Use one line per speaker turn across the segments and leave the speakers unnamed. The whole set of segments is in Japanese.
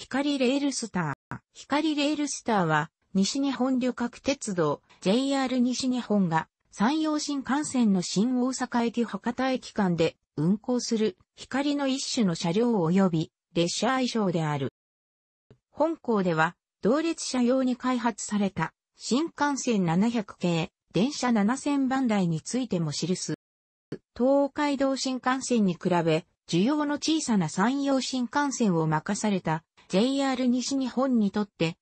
光レールスター。光レールスターは、西日本旅客鉄道 JR 西日本が山陽新幹線の新大阪駅博多駅間で運行する光の一種の車両及び列車愛称である。本校では同列車用に開発された新幹線700系電車7000番台についても記す。東海道新幹線に比べ需要の小さな山陽新幹線を任された JR 西日本にとって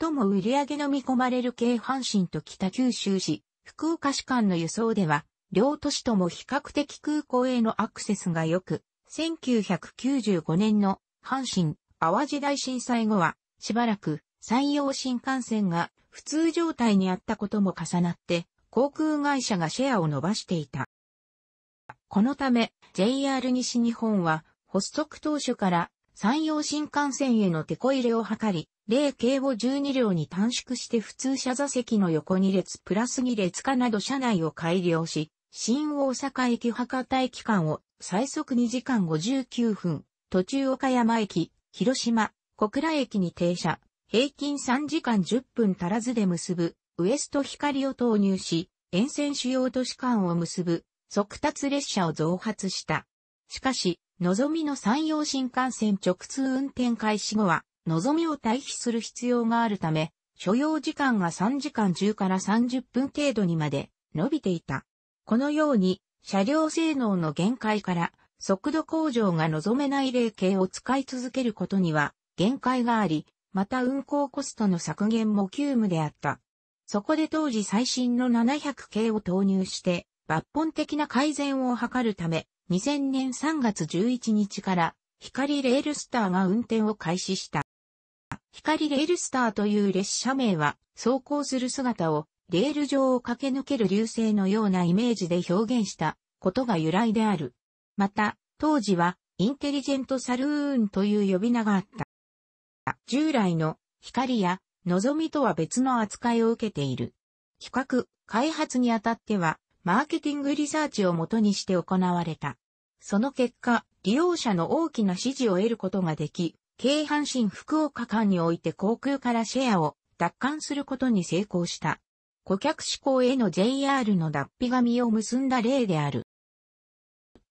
最も売り上げの見込まれる京阪神と北九州市、福岡市間の輸送では、両都市とも比較的空港へのアクセスが良く、1995年の阪神・淡路大震災後は、しばらく山陽新幹線が普通状態にあったことも重なって、航空会社がシェアを伸ばしていた。このため、JR 西日本は、発足当初から山陽新幹線への手こ入れを図り、0系を12両に短縮して普通車座席の横2列プラス2列かなど車内を改良し、新大阪駅博多駅間を最速2時間59分、途中岡山駅、広島、小倉駅に停車、平均3時間10分足らずで結ぶ、ウエスト光を投入し、沿線主要都市間を結ぶ、速達列車を増発した。しかし、のぞみの山陽新幹線直通運転開始後は、のぞみを退避する必要があるため、所要時間が3時間10から30分程度にまで伸びていた。このように、車両性能の限界から速度向上が望めない例形を使い続けることには限界があり、また運行コストの削減も急務であった。そこで当時最新の700系を投入して抜本的な改善を図るため、2000年3月11日から光レールスターが運転を開始した。光レールスターという列車名は走行する姿をレール上を駆け抜ける流星のようなイメージで表現したことが由来である。また、当時はインテリジェントサルーンという呼び名があった。従来の光や望みとは別の扱いを受けている。企画、開発にあたってはマーケティングリサーチをもとにして行われた。その結果、利用者の大きな支持を得ることができ、京阪神福岡間において航空からシェアを奪還することに成功した。顧客志向への JR の脱皮紙を結んだ例である。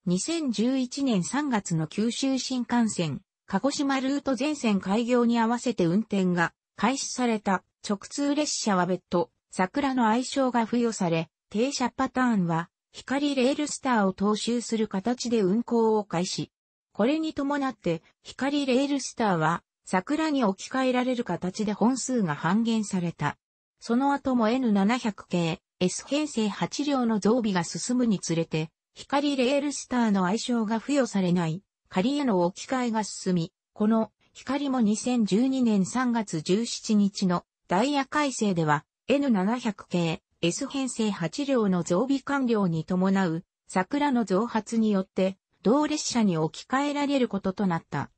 2011年3月の九州新幹線、鹿児島ルート全線開業に合わせて運転が開始された直通列車は別途、桜の愛称が付与され、停車パターンは、光レールスターを踏襲する形で運行を開始。これに伴って、光レールスターは、桜に置き換えられる形で本数が半減された。その後も N700 系、S 編成8両の増備が進むにつれて、光レールスターの愛称が付与されない、仮への置き換えが進み、この光も2012年3月17日のダイヤ改正では N700 系 S 編成8両の増備完了に伴う桜の増発によって同列車に置き換えられることとなった。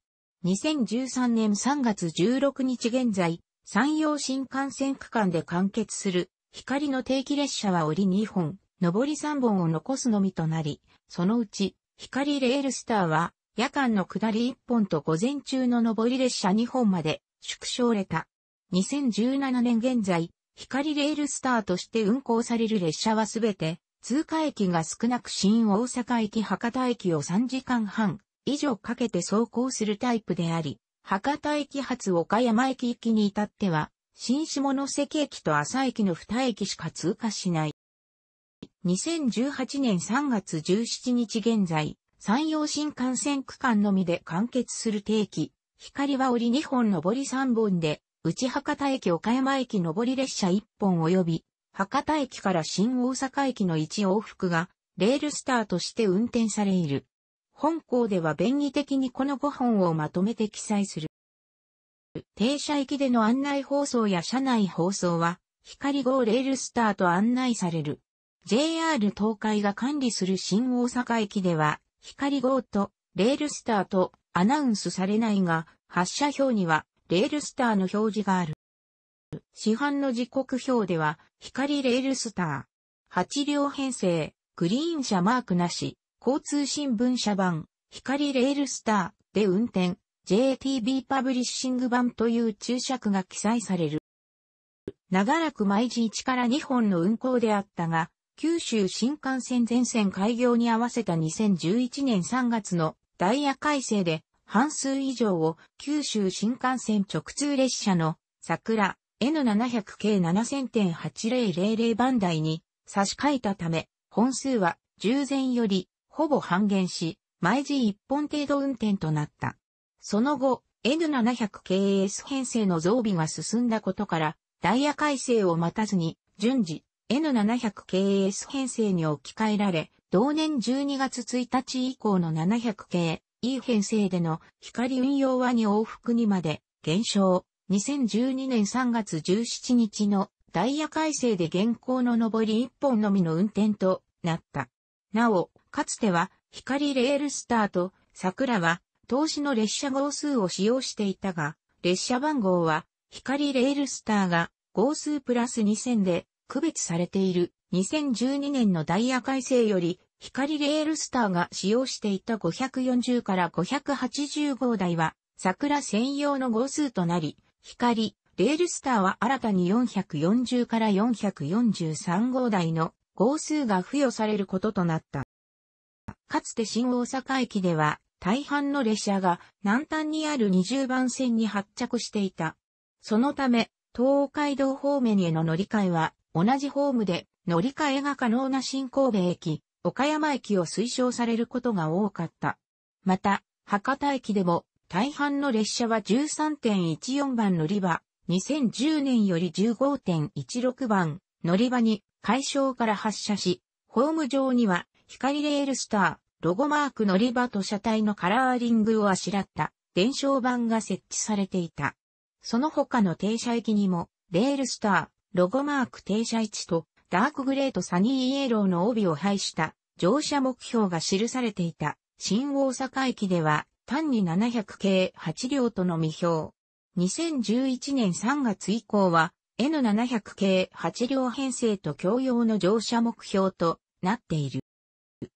2013年3月16日現在、山陽新幹線区間で完結する光の定期列車は折り2本、上り3本を残すのみとなり、そのうち光レールスターは夜間の下り1本と午前中の上り列車2本まで縮小れた。2017年現在、光レールスターとして運行される列車はすべて、通過駅が少なく新大阪駅博多駅を3時間半以上かけて走行するタイプであり、博多駅発岡山駅行きに至っては、新下関駅と朝駅の2駅しか通過しない。2018年3月17日現在、山陽新幹線区間のみで完結する定期、光は折り2本上り3本で、内博多駅岡山駅上り列車1本及び、博多駅から新大阪駅の1往復が、レールスターとして運転されいる。本校では便宜的にこの5本をまとめて記載する。停車駅での案内放送や車内放送は、光号レールスターと案内される。JR 東海が管理する新大阪駅では、光号とレールスターとアナウンスされないが、発車表にはレールスターの表示がある。市販の時刻表では、光レールスター、8両編成、グリーン車マークなし、交通新聞社版、光レールスターで運転、JTB パブリッシング版という注釈が記載される。長らく毎時1から2本の運行であったが、九州新幹線全線開業に合わせた2011年3月のダイヤ改正で半数以上を九州新幹線直通列車の桜 N700 系7000.8000番台に差し替えたため、本数は従前よりほぼ半減し、毎時一本程度運転となった。その後、N700 k S 編成の増備が進んだことから、ダイヤ改正を待たずに、順次、N700 k S 編成に置き換えられ、同年12月1日以降の700系 E 編成での光運用は2往復にまで減少。2012年3月17日のダイヤ改正で現行の上り1本のみの運転となった。なお、かつては光レールスターと桜は投資の列車号数を使用していたが、列車番号は光レールスターが号数プラス2000で区別されている2012年のダイヤ改正より光レールスターが使用していた540から580号台は、桜専用の号数となり、光、レールスターは新たに440から443号台の号数が付与されることとなった。かつて新大阪駅では、大半の列車が南端にある20番線に発着していた。そのため、東海道方面への乗り換えは、同じホームで乗り換えが可能な新神戸駅、岡山駅を推奨されることが多かった。また、博多駅でも大半の列車は13.14番乗り場、2010年より15.16番乗り場に解消から発車し、ホーム上には光レールスター、ロゴマーク乗り場と車体のカラーリングをあしらった伝承板が設置されていた。その他の停車駅にも、レールスター、ロゴマーク停車位置とダークグレートサニーイエローの帯を配した乗車目標が記されていた新大阪駅では単に700系8両との未表。2011年3月以降は N700 系8両編成と共用の乗車目標となっている。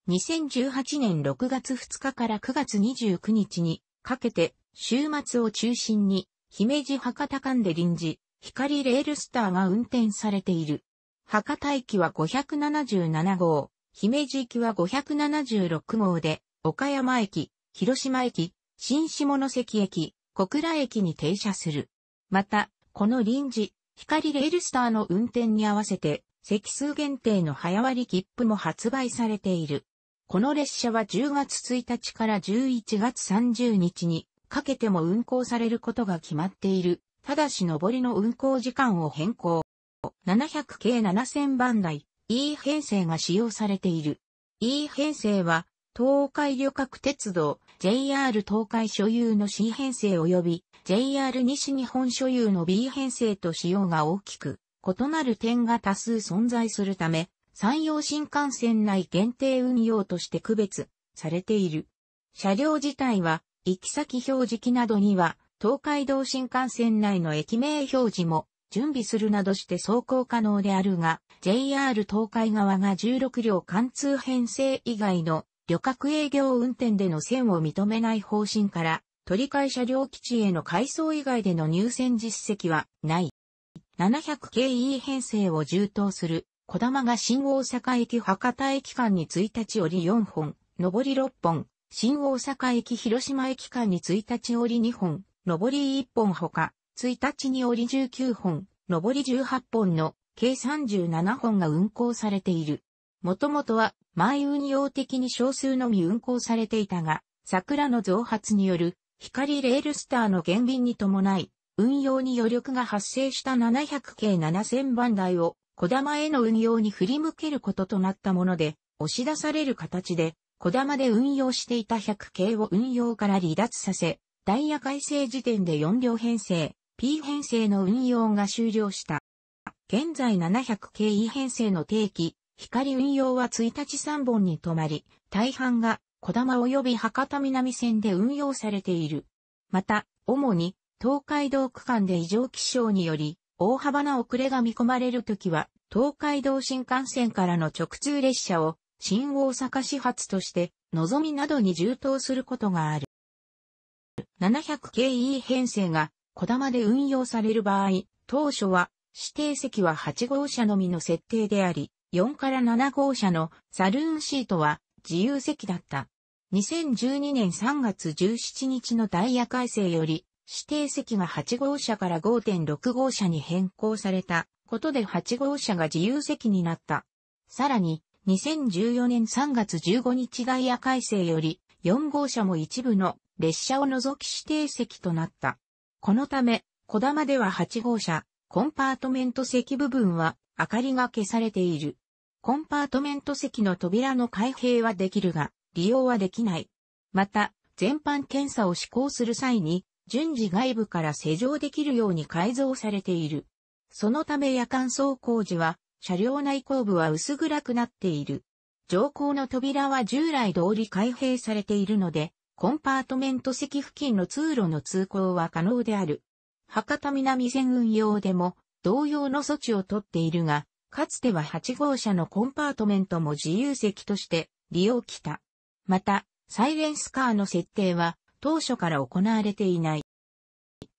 2018年6月2日から9月29日にかけて週末を中心に姫路博多間で臨時光レールスターが運転されている。博多駅は577号、姫路駅は576号で、岡山駅、広島駅、新下関駅、小倉駅に停車する。また、この臨時、光レールスターの運転に合わせて、席数限定の早割切符も発売されている。この列車は10月1日から11月30日にかけても運行されることが決まっている。ただし上りの運行時間を変更。700系7000番台 E 編成が使用されている。E 編成は、東海旅客鉄道 JR 東海所有の C 編成及び JR 西日本所有の B 編成と仕様が大きく異なる点が多数存在するため、山陽新幹線内限定運用として区別されている。車両自体は行き先表示機などには東海道新幹線内の駅名表示も準備するなどして走行可能であるが、JR 東海側が16両貫通編成以外の旅客営業運転での線を認めない方針から、取り替え車両基地への改装以外での入線実績はない。700系 e 編成を充当する、小玉が新大阪駅博多駅間に1日折り4本、上り6本、新大阪駅広島駅間に1日折り2本、上り1本ほか、1日に折り19本、上り18本の計37本が運行されている。もともとは前運用的に少数のみ運行されていたが、桜の増発による光レールスターの減便に伴い、運用に余力が発生した700系7000番台を小玉への運用に振り向けることとなったもので、押し出される形で、小玉で運用していた100系を運用から離脱させ、ダイヤ改正時点で4両編成、P 編成の運用が終了した。現在 700KE 編成の定期、光運用は1日3本に止まり、大半が小玉及び博多南線で運用されている。また、主に東海道区間で異常気象により、大幅な遅れが見込まれるときは、東海道新幹線からの直通列車を新大阪始発として、のぞみなどに充当することがある。700KE 編成が小玉で運用される場合、当初は指定席は8号車のみの設定であり、4から7号車のサルーンシートは自由席だった。2012年3月17日のダイヤ改正より、指定席が8号車から5.6号車に変更されたことで8号車が自由席になった。さらに、2014年3月15日ダイヤ改正より、4号車も一部の列車を除き指定席となった。このため、小玉では8号車、コンパートメント席部分は明かりが消されている。コンパートメント席の扉の開閉はできるが、利用はできない。また、全般検査を施行する際に、順次外部から施錠できるように改造されている。そのため夜間走行時は、車両内後部は薄暗くなっている。乗降の扉は従来通り開閉されているので、コンパートメント席付近の通路の通行は可能である。博多南線運用でも同様の措置をとっているが、かつては8号車のコンパートメントも自由席として利用来た。また、サイレンスカーの設定は当初から行われていない。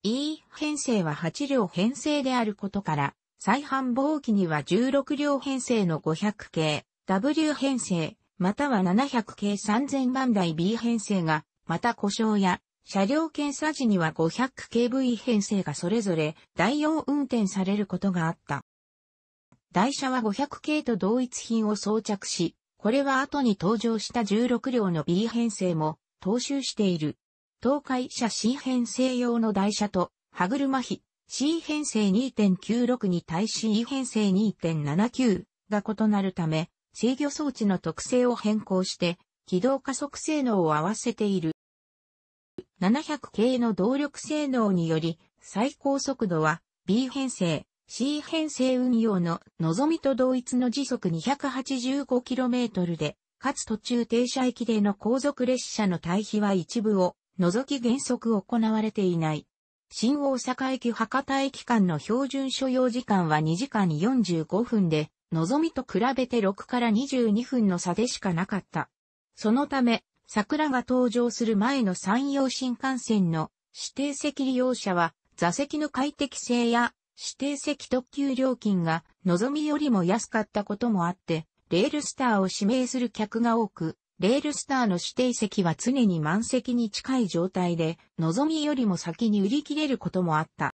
E 編成は8両編成であることから、再繁忙期には16両編成の500系、W 編成、または700系3000番台 B 編成が、また故障や、車両検査時には 500KV 編成がそれぞれ代用運転されることがあった。台車は500系と同一品を装着し、これは後に登場した16両の B 編成も踏襲している。東海車 C 編成用の台車と歯車比 C 編成2.96に対し E 編成2.79が異なるため、制御装置の特性を変更して、起動加速性能を合わせている。700系の動力性能により、最高速度は B 編成、C 編成運用の望みと同一の時速 285km で、かつ途中停車駅での後続列車の対比は一部を除き原則行われていない。新大阪駅博多駅間の標準所要時間は2時間45分で、のぞみと比べて6から22分の差でしかなかった。そのため、桜が登場する前の山陽新幹線の指定席利用者は座席の快適性や指定席特急料金がのぞみよりも安かったこともあって、レールスターを指名する客が多く、レールスターの指定席は常に満席に近い状態で、のぞみよりも先に売り切れることもあった。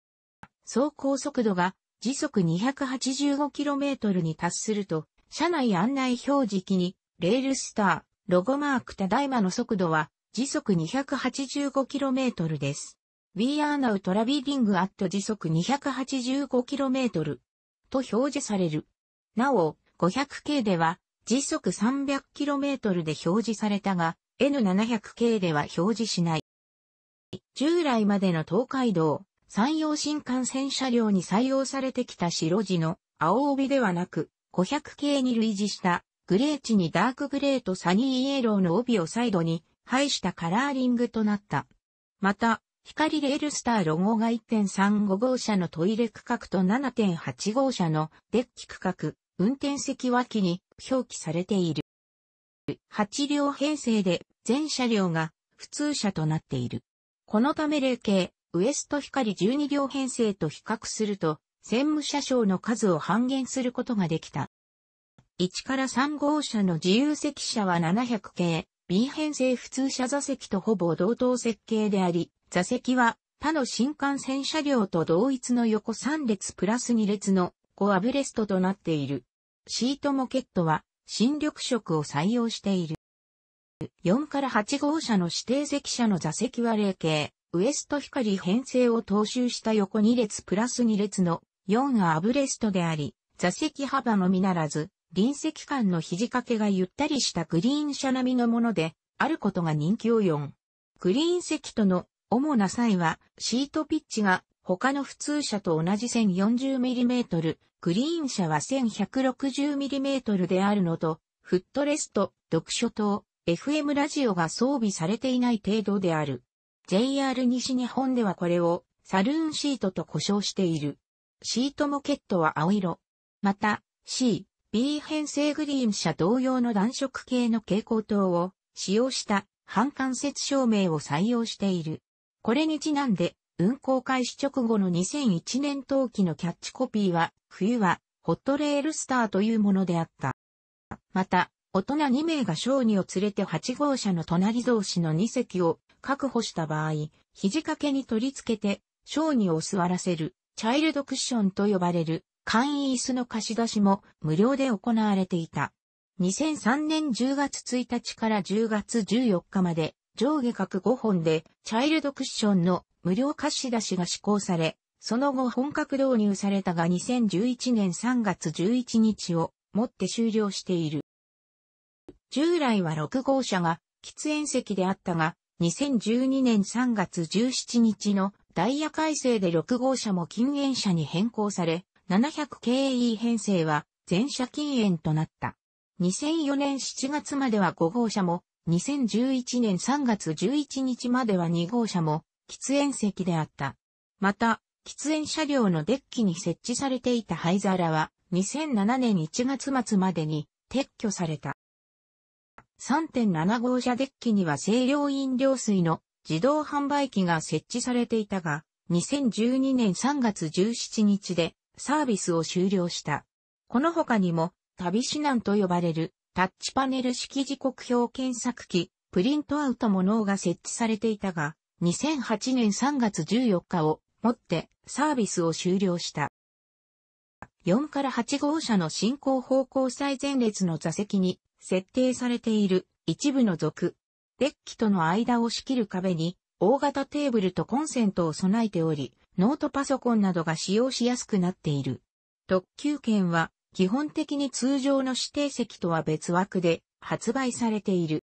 走行速度が時速 285km に達すると、車内案内表示器に、レールスター、ロゴマークただいまの速度は、時速 285km です。We are now traveling at 時速 285km と表示される。なお、500 k では、時速 300km で表示されたが、N700 k では表示しない。従来までの東海道、山陽新幹線車両に採用されてきた白地の青帯ではなく、500系に類似したグレー地にダークグレーとサニーイエローの帯をサイドに配したカラーリングとなった。また、光レールスターロゴが1.35号車のトイレ区画と7.8号車のデッキ区画、運転席脇に表記されている。8両編成で全車両が普通車となっている。このため例形、ウエスト光12両編成と比較すると、専務車掌の数を半減することができた。1から3号車の自由席車は700系、B 編成普通車座席とほぼ同等設計であり、座席は他の新幹線車両と同一の横3列プラス2列の5アブレストとなっている。シートモケットは新緑色を採用している。4から8号車の指定席車の座席は0系、ウエスト光編成を踏襲した横2列プラス2列の4アブレストであり、座席幅のみならず、臨席間の肘掛けがゆったりしたグリーン車並みのもので、あることが人気を4。グリーン席との主な際は、シートピッチが他の普通車と同じ 1040mm、グリーン車は 1160mm であるのと、フットレスト、読書灯、FM ラジオが装備されていない程度である。JR 西日本ではこれをサルーンシートと呼称している。シートモケットは青色。また C、B 編成グリーン車同様の暖色系の蛍光灯を使用した半間接照明を採用している。これにちなんで運行開始直後の2001年冬季のキャッチコピーは冬はホットレールスターというものであった。また、大人2名が小児を連れて8号車の隣同士の2席を確保した場合、肘掛けに取り付けて、小児を座らせる、チャイルドクッションと呼ばれる、簡易椅子の貸し出しも無料で行われていた。2003年10月1日から10月14日まで、上下各5本で、チャイルドクッションの無料貸し出しが施行され、その後本格導入されたが2011年3月11日をもって終了している。従来は6号車が喫煙席であったが、2012年3月17日のダイヤ改正で6号車も禁煙車に変更され、700 k e 編成は全車禁煙となった。2004年7月までは5号車も、2011年3月11日までは2号車も喫煙席であった。また、喫煙車両のデッキに設置されていた灰皿は、2007年1月末までに撤去された。3.7号車デッキには清涼飲料水の自動販売機が設置されていたが、2012年3月17日でサービスを終了した。この他にも、旅指南と呼ばれるタッチパネル式時刻表検索機、プリントアウトも脳が設置されていたが、2008年3月14日をもってサービスを終了した。4から8号車の進行方向最前列の座席に設定されている一部の属、デッキとの間を仕切る壁に、大型テーブルとコンセントを備えており、ノートパソコンなどが使用しやすくなっている。特急券は、基本的に通常の指定席とは別枠で発売されている。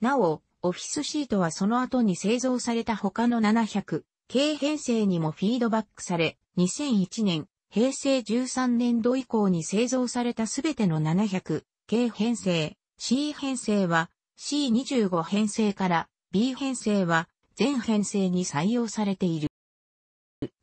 なお、オフィスシートはその後に製造された他の700、軽編成にもフィードバックされ、2001年、平成13年度以降に製造されたすべての700、K 編成、C 編成は C25 編成から B 編成は全編成に採用されている。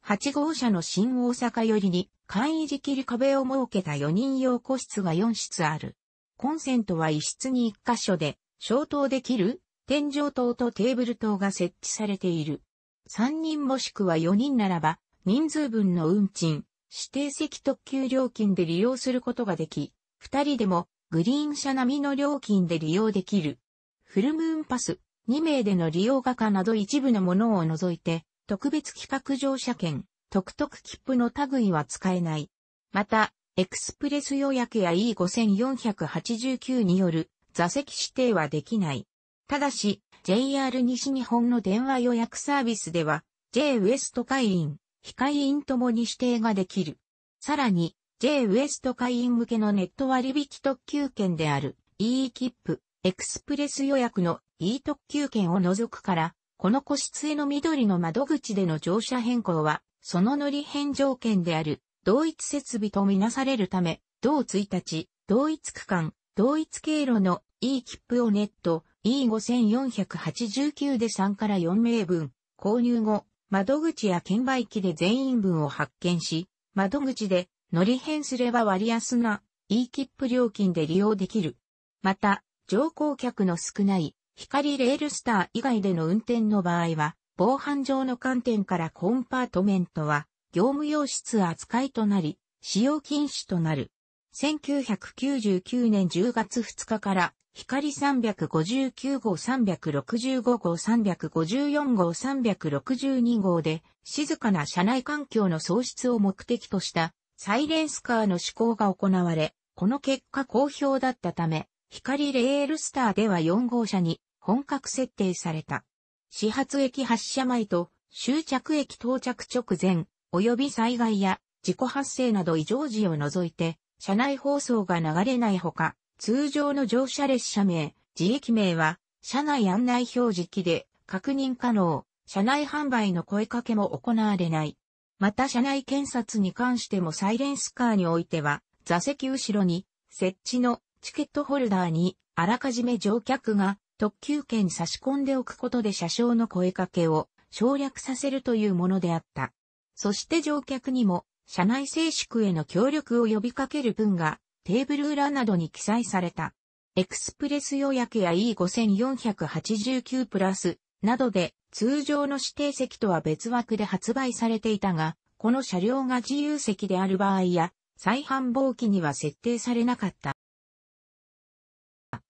8号車の新大阪寄りに簡易時切り壁を設けた4人用個室が4室ある。コンセントは1室に1箇所で消灯できる天井灯とテーブル灯が設置されている。3人もしくは4人ならば人数分の運賃、指定席特急料金で利用することができ、2人でもグリーン車並みの料金で利用できる。フルムーンパス、2名での利用画家など一部のものを除いて、特別企画乗車券、特特切符の類は使えない。また、エクスプレス予約や E5489 による座席指定はできない。ただし、JR 西日本の電話予約サービスでは、J ウエスト会員、非会員ともに指定ができる。さらに、J ウエスト会員向けのネット割引特急券である E 切符、エクスプレス予約の E 特急券を除くから、この個室への緑の窓口での乗車変更は、その乗り変条件である、同一設備とみなされるため、同1日、同一区間、同一経路の E 切符をネット E5489 で3から4名分、購入後、窓口や券売機で全員分を発見し、窓口で乗り変すれば割安な e 切符料金で利用できる。また、乗降客の少ない光レールスター以外での運転の場合は、防犯上の観点からコンパートメントは業務用室扱いとなり、使用禁止となる。1999年10月2日から光359号365号354号362号で静かな車内環境の創出を目的としたサイレンスカーの試行が行われ、この結果好評だったため、光レールスターでは4号車に本格設定された。始発駅発車前と終着駅到着直前、及び災害や事故発生など異常時を除いて、車内放送が流れないほか、通常の乗車列車名、自駅名は、車内案内表示機で確認可能、車内販売の声かけも行われない。また車内検察に関してもサイレンスカーにおいては、座席後ろに、設置のチケットホルダーに、あらかじめ乗客が特急券差し込んでおくことで車掌の声かけを省略させるというものであった。そして乗客にも、車内静粛への協力を呼びかける文が、テーブル裏などに記載された。エクスプレス予約や E5489 プラスなどで通常の指定席とは別枠で発売されていたが、この車両が自由席である場合や、再販忙期には設定されなかった。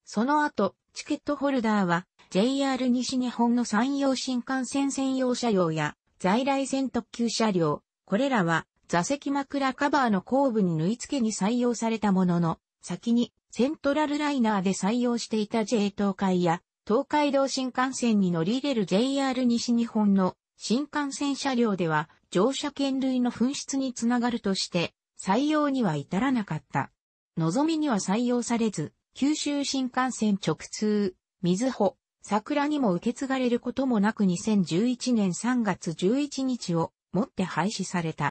その後、チケットホルダーは JR 西日本の山陽新幹線専用車両や在来線特急車両、これらは座席枕カバーの後部に縫い付けに採用されたものの、先にセントラルライナーで採用していた J 東海や東海道新幹線に乗り入れる JR 西日本の新幹線車両では乗車券類の紛失につながるとして採用には至らなかった。望みには採用されず、九州新幹線直通、水穂、桜にも受け継がれることもなく2011年3月11日をもって廃止された。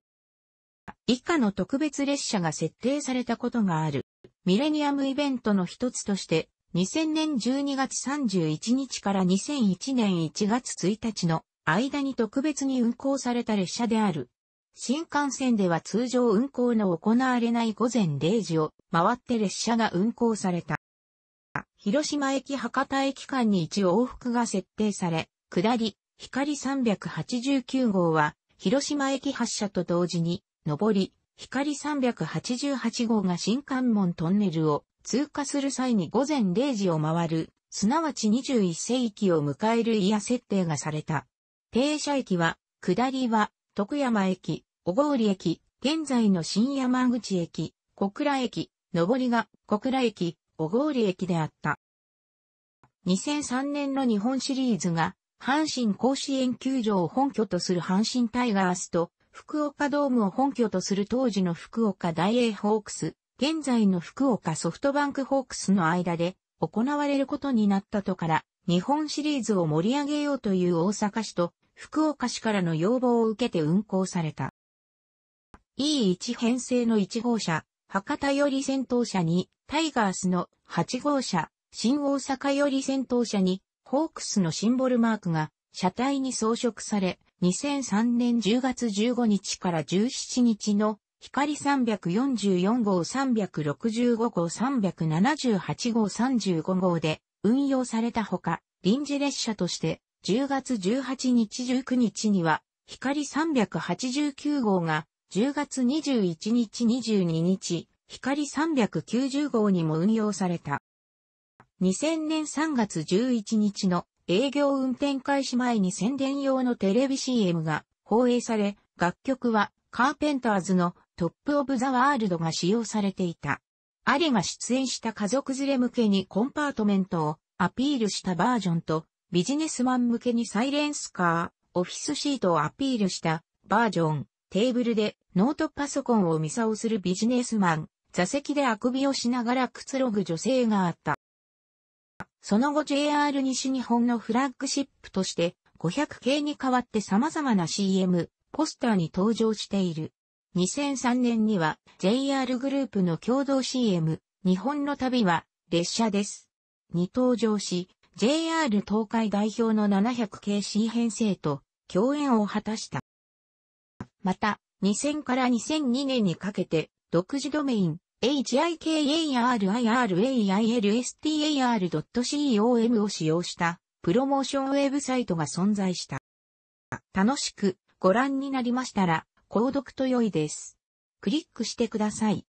以下の特別列車が設定されたことがある。ミレニアムイベントの一つとして、2000年12月31日から2001年1月1日の間に特別に運行された列車である。新幹線では通常運行の行われない午前0時を回って列車が運行された。広島駅博多駅間に一往復が設定され、下り、光389号は、広島駅発車と同時に、上り、光388号が新関門トンネルを通過する際に午前0時を回る、すなわち21世紀を迎えるイヤ設定がされた。停車駅は、下りは、徳山駅、小郡駅、現在の新山口駅、小倉駅、上りが小倉駅、小郡駅であった。2003年の日本シリーズが、阪神甲子園球場を本拠とする阪神タイガースと、福岡ドームを本拠とする当時の福岡大英ホークス、現在の福岡ソフトバンクホークスの間で行われることになったとから、日本シリーズを盛り上げようという大阪市と福岡市からの要望を受けて運行された。E1 編成の1号車、博多より先頭車に、タイガースの8号車、新大阪より先頭車に、ホークスのシンボルマークが車体に装飾され、2003年10月15日から17日の光344号365号378号35号で運用されたほか、臨時列車として10月18日19日には、光389号が10月21日22日、光390号にも運用された。2000年3月11日の営業運転開始前に宣伝用のテレビ CM が放映され、楽曲はカーペンターズのトップ・オブ・ザ・ワールドが使用されていた。アリが出演した家族連れ向けにコンパートメントをアピールしたバージョンと、ビジネスマン向けにサイレンスカー、オフィスシートをアピールしたバージョン、テーブルでノートパソコンをミサをするビジネスマン、座席であくびをしながらくつろぐ女性があった。その後 JR 西日本のフラッグシップとして500系に代わって様々な CM、ポスターに登場している。2003年には JR グループの共同 CM、日本の旅は列車です。に登場し、JR 東海代表の 700KC 編成と共演を果たした。また、2000から2002年にかけて、独自ドメイン、h i k a r i r a i l s t a r c o m を使用したプロモーションウェブサイトが存在した。楽しくご覧になりましたら、購読と良いです。クリックしてください。